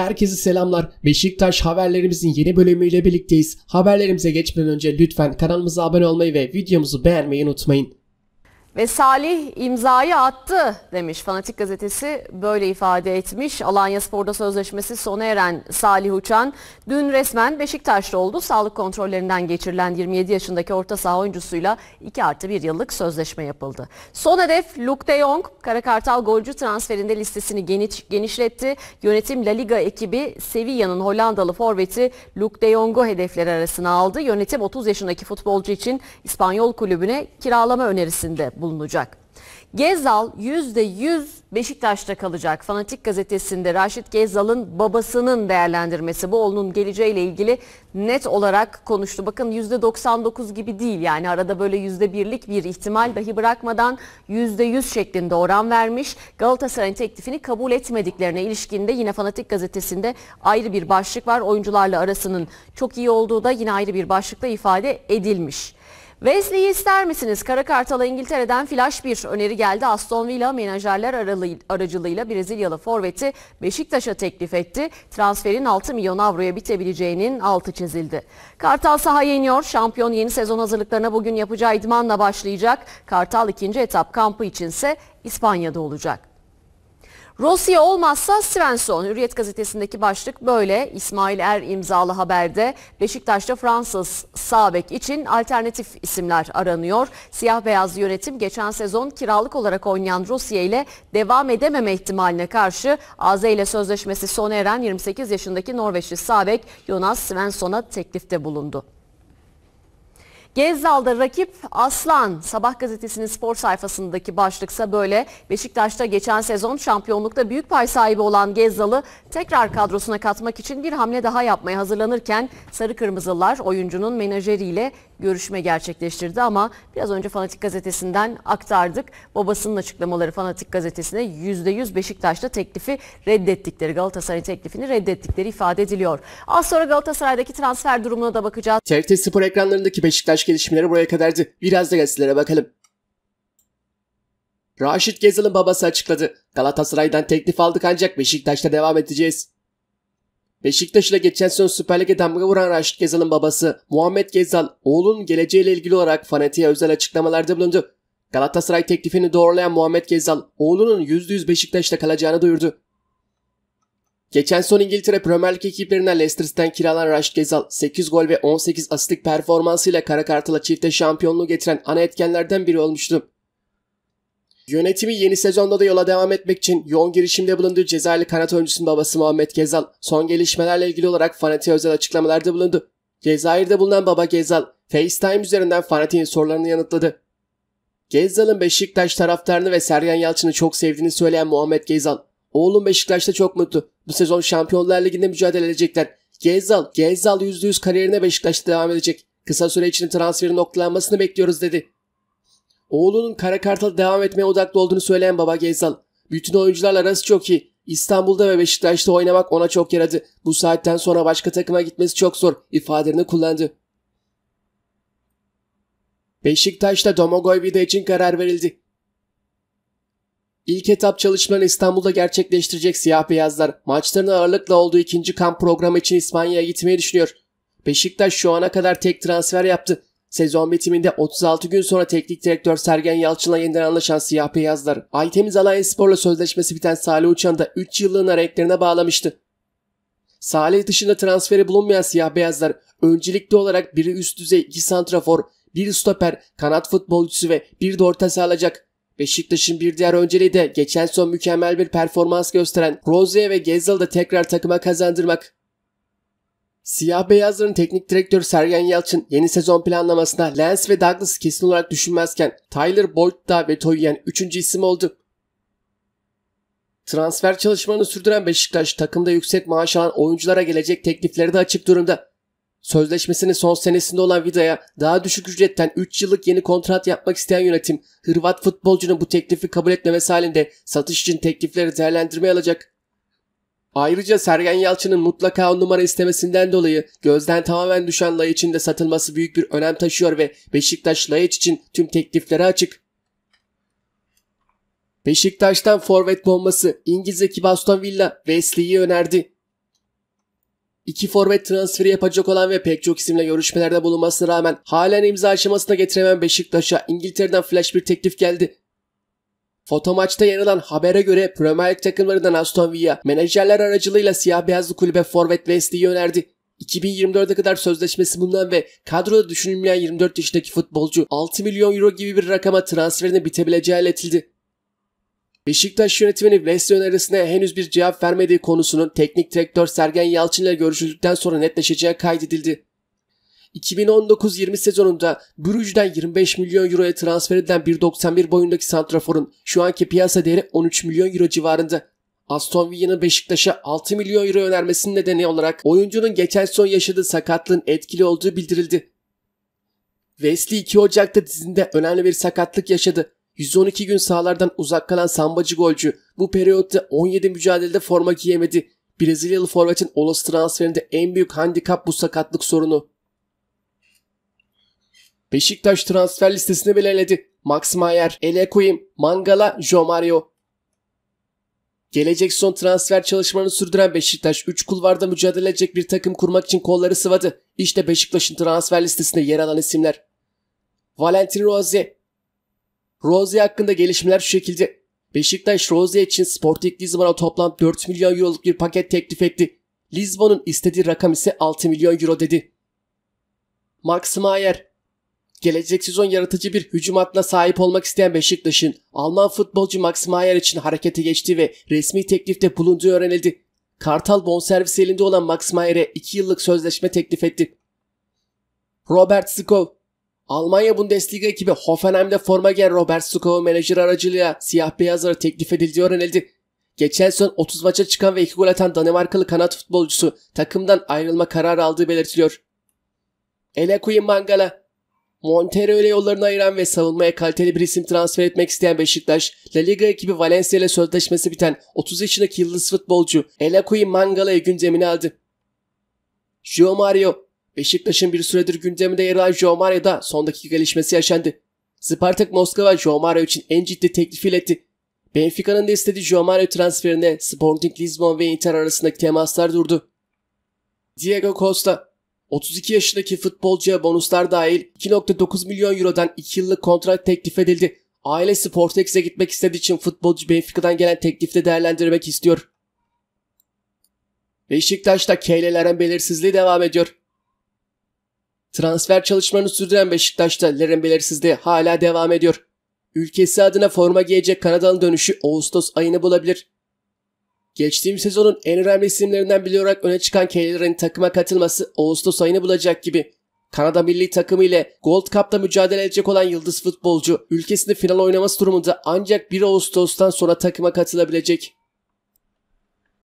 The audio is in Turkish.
Herkese selamlar. Beşiktaş haberlerimizin yeni bölümüyle birlikteyiz. Haberlerimize geçmeden önce lütfen kanalımıza abone olmayı ve videomuzu beğenmeyi unutmayın ve Salih imzayı attı demiş. Fanatik gazetesi böyle ifade etmiş. Alanya Spor'da sözleşmesi sona eren Salih Uçan dün resmen Beşiktaş'ta oldu. Sağlık kontrollerinden geçirilen 27 yaşındaki orta saha oyuncusuyla 2 artı 1 yıllık sözleşme yapıldı. Son hedef Luke de Jong. Karakartal golcü transferinde listesini geniş, genişletti. Yönetim La Liga ekibi Sevilla'nın Hollandalı forveti Luke de Jong'u hedefler arasına aldı. Yönetim 30 yaşındaki futbolcu için İspanyol kulübüne kiralama önerisinde bulunacak. Gezal %100 Beşiktaş'ta kalacak. Fanatik gazetesinde Raşit Gezal'ın babasının değerlendirmesi bu onun geleceğiyle ilgili net olarak konuştu. Bakın %99 gibi değil yani arada böyle %1'lik bir ihtimal dahi bırakmadan %100 şeklinde oran vermiş. Galatasaray'ın teklifini kabul etmediklerine ilişkinde yine Fanatik gazetesinde ayrı bir başlık var. Oyuncularla arasının çok iyi olduğu da yine ayrı bir başlıkla ifade edilmiş. Wesley'i ister misiniz? Kara Kartal'a İngiltere'den flash bir öneri geldi. Aston Villa menajerler aracılığıyla Brezilyalı forveti Beşiktaş'a teklif etti. Transferin 6 milyon avroya bitebileceğinin altı çizildi. Kartal sahaya iniyor. Şampiyon yeni sezon hazırlıklarına bugün yapacağı idmanla başlayacak. Kartal ikinci etap kampı içinse İspanya'da olacak. Rosya olmazsa Svensson. Hürriyet gazetesindeki başlık böyle. İsmail Er imzalı haberde Beşiktaş'ta Fransız Sabek için alternatif isimler aranıyor. Siyah beyaz yönetim geçen sezon kiralık olarak oynayan Rusya ile devam edememe ihtimaline karşı AZ ile sözleşmesi sona eren 28 yaşındaki Norveçli Sabek Jonas Svensson'a teklifte bulundu. Gezdal'da rakip Aslan. Sabah gazetesinin spor sayfasındaki başlıksa böyle. Beşiktaş'ta geçen sezon şampiyonlukta büyük pay sahibi olan Gezdal'ı tekrar kadrosuna katmak için bir hamle daha yapmaya hazırlanırken Sarı Kırmızılar oyuncunun menajeriyle görüşme gerçekleştirdi ama biraz önce Fanatik Gazetesi'nden aktardık. Babasının açıklamaları Fanatik Gazetesi'ne %100 Beşiktaş'ta teklifi reddettikleri, Galatasaray teklifini reddettikleri ifade ediliyor. Az sonra Galatasaray'daki transfer durumuna da bakacağız. TRT Spor ekranlarındaki Beşiktaş gelişmeleri buraya kadardı. Biraz da gazetelere bakalım. Raşit Gezal'ın babası açıkladı. Galatasaray'dan teklif aldık ancak Beşiktaş'ta devam edeceğiz. Beşiktaş'la geçen sezon Süper Lig'e damga vuran Raşit Gezal'ın babası Muhammed Gezal, oğlunun geleceğiyle ilgili olarak fanatiğe özel açıklamalarda bulundu. Galatasaray teklifini doğrulayan Muhammed Gezal, oğlunun %100 Beşiktaş'ta kalacağını duyurdu. Geçen son İngiltere Premier Lig ekiplerinden Leicester'dan kiralan Raşit Gezal, 8 gol ve 18 asistlik performansıyla kara kartala çifte şampiyonluğu getiren ana etkenlerden biri olmuştu. Yönetimi yeni sezonda da yola devam etmek için yoğun girişimde bulunduğu Cezayirli kanat oyuncusunun babası Muhammed Gezal son gelişmelerle ilgili olarak Fanati'ye özel açıklamalarda bulundu. Cezayir'de bulunan baba Gezal, FaceTime üzerinden Fanati'nin sorularını yanıtladı. Gezal'ın Beşiktaş taraftarını ve Sergen Yalçın'ı çok sevdiğini söyleyen Muhammed Gezal, oğlum Beşiktaş'ta çok mutlu. Bu sezon Şampiyonlar Ligi'nde mücadele edecekler. Gezal, Gezal %100 kariyerine Beşiktaş'ta devam edecek. Kısa süre içinde transferin noktalanmasını bekliyoruz dedi. Oğlunun Kara Kartal devam etmeye odaklı olduğunu söyleyen Baba Gezzal. Bütün oyuncularla arası çok iyi. İstanbul'da ve Beşiktaş'ta oynamak ona çok yaradı. Bu saatten sonra başka takıma gitmesi çok zor ifadelerini kullandı. Beşiktaş'ta Domagoj Vida için karar verildi. İlk etap çalışmalarını İstanbul'da gerçekleştirecek siyah beyazlar maçlarına ağırlıkla olduğu ikinci kamp programı için İspanya'ya gitmeyi düşünüyor. Beşiktaş şu ana kadar tek transfer yaptı. Sezon bitiminde 36 gün sonra teknik direktör Sergen Yalçın'la yeniden anlaşan siyah beyazlar Aytemiz Alanya Spor'la sözleşmesi biten Salih Uçan'ı da 3 yıllığına renklerine bağlamıştı. Salih dışında transferi bulunmayan siyah beyazlar öncelikli olarak biri üst düzey 2 santrafor, bir stoper, kanat futbolcusu ve bir de orta sağlayacak. Beşiktaş'ın bir diğer önceliği de geçen son mükemmel bir performans gösteren Rozier ve Gezal'ı da tekrar takıma kazandırmak. Siyah Beyazların teknik direktörü Sergen Yalçın yeni sezon planlamasına Lens ve Douglas kesin olarak düşünmezken Tyler Boyd da veto yiyen 3. isim oldu. Transfer çalışmalarını sürdüren Beşiktaş takımda yüksek maaş alan oyunculara gelecek teklifleri de açık durumda. Sözleşmesinin son senesinde olan Vida'ya daha düşük ücretten 3 yıllık yeni kontrat yapmak isteyen yönetim Hırvat futbolcunun bu teklifi kabul etmemesi halinde satış için teklifleri değerlendirmeye alacak. Ayrıca Sergen Yalçın'ın mutlaka on numara istemesinden dolayı gözden tamamen düşen Lajiç'in de satılması büyük bir önem taşıyor ve Beşiktaş Lajiç için tüm teklifleri açık. Beşiktaş'tan forvet bombası İngiliz ekibi Aston Villa Wesley'i önerdi. İki forvet transferi yapacak olan ve pek çok isimle görüşmelerde bulunmasına rağmen halen imza aşamasına getiremeyen Beşiktaş'a İngiltere'den flash bir teklif geldi. Fotomaçta yer alan habere göre Premier League takımlarından Aston Villa menajerler aracılığıyla siyah beyazlı kulübe Forvet Wesley'i önerdi. 2024'e kadar sözleşmesi bulunan ve kadroda düşünülmeyen 24 yaşındaki futbolcu 6 milyon euro gibi bir rakama transferine bitebileceği iletildi. Beşiktaş yönetiminin Wesley önerisine henüz bir cevap vermediği konusunun teknik direktör Sergen Yalçın ile görüşüldükten sonra netleşeceği kaydedildi. 2019-20 sezonunda Brugge'den 25 milyon euroya transfer edilen 1.91 boyundaki santraforun şu anki piyasa değeri 13 milyon euro civarında. Aston Villa'nın Beşiktaş'a 6 milyon euro önermesinin nedeni olarak oyuncunun geçen son yaşadığı sakatlığın etkili olduğu bildirildi. Wesley 2 Ocak'ta dizinde önemli bir sakatlık yaşadı. 112 gün sahalardan uzak kalan sambacı golcü bu periyotta 17 mücadelede forma giyemedi. Brezilyalı forvetin olası transferinde en büyük handikap bu sakatlık sorunu. Beşiktaş transfer listesini belirledi. Max Mayer, Elekoyim, Mangala, Jomario. Gelecek son transfer çalışmalarını sürdüren Beşiktaş 3 kulvarda mücadele edecek bir takım kurmak için kolları sıvadı. İşte Beşiktaş'ın transfer listesinde yer alan isimler. Valentin Rozier. Rozier hakkında gelişmeler şu şekilde. Beşiktaş Rozier için Sporting Lisbon'a toplam 4 milyon euroluk bir paket teklif etti. Lisbon'un istediği rakam ise 6 milyon euro dedi. Max Mayer Gelecek sezon yaratıcı bir hücum hattına sahip olmak isteyen Beşiktaş'ın Alman futbolcu Max Mayer için harekete geçti ve resmi teklifte bulunduğu öğrenildi. Kartal bonservis elinde olan Max Mayer'e 2 yıllık sözleşme teklif etti. Robert Skov Almanya Bundesliga ekibi Hoffenheim'de forma giyen Robert Skov'un menajer aracılığıyla siyah beyazlara teklif edildiği öğrenildi. Geçen sezon 30 maça çıkan ve 2 gol atan Danimarkalı kanat futbolcusu takımdan ayrılma kararı aldığı belirtiliyor. Elekuyi Mangala Montero'yla yollarını ayıran ve savunmaya kaliteli bir isim transfer etmek isteyen Beşiktaş, La Liga ekibi Valencia ile sözleşmesi biten 30 yaşındaki yıldız futbolcu Elakoy Mangala'yı gündemine aldı. Joe Mario, Beşiktaş'ın bir süredir gündeminde yer alan Joe Mario'da son dakika gelişmesi yaşandı. Spartak Moskova Joe Mario için en ciddi teklif iletti. Benfica'nın da istediği Joe Mario transferine Sporting Lisbon ve Inter arasındaki temaslar durdu. Diego Costa, 32 yaşındaki futbolcuya bonuslar dahil 2.9 milyon eurodan 2 yıllık kontrat teklif edildi. Ailesi Portekiz'e gitmek istediği için futbolcu Benfica'dan gelen teklifte değerlendirmek istiyor. Beşiktaş'ta keylelerin belirsizliği devam ediyor. Transfer çalışmalarını sürdüren Beşiktaş'ta lerin belirsizliği hala devam ediyor. Ülkesi adına forma giyecek Kanada'nın dönüşü Ağustos ayını bulabilir. Geçtiğimiz sezonun en önemli isimlerinden biri olarak öne çıkan Keller'in takıma katılması Ağustos ayını bulacak gibi. Kanada milli takımı ile Gold Cup'ta mücadele edecek olan yıldız futbolcu ülkesinde final oynaması durumunda ancak 1 Ağustos'tan sonra takıma katılabilecek.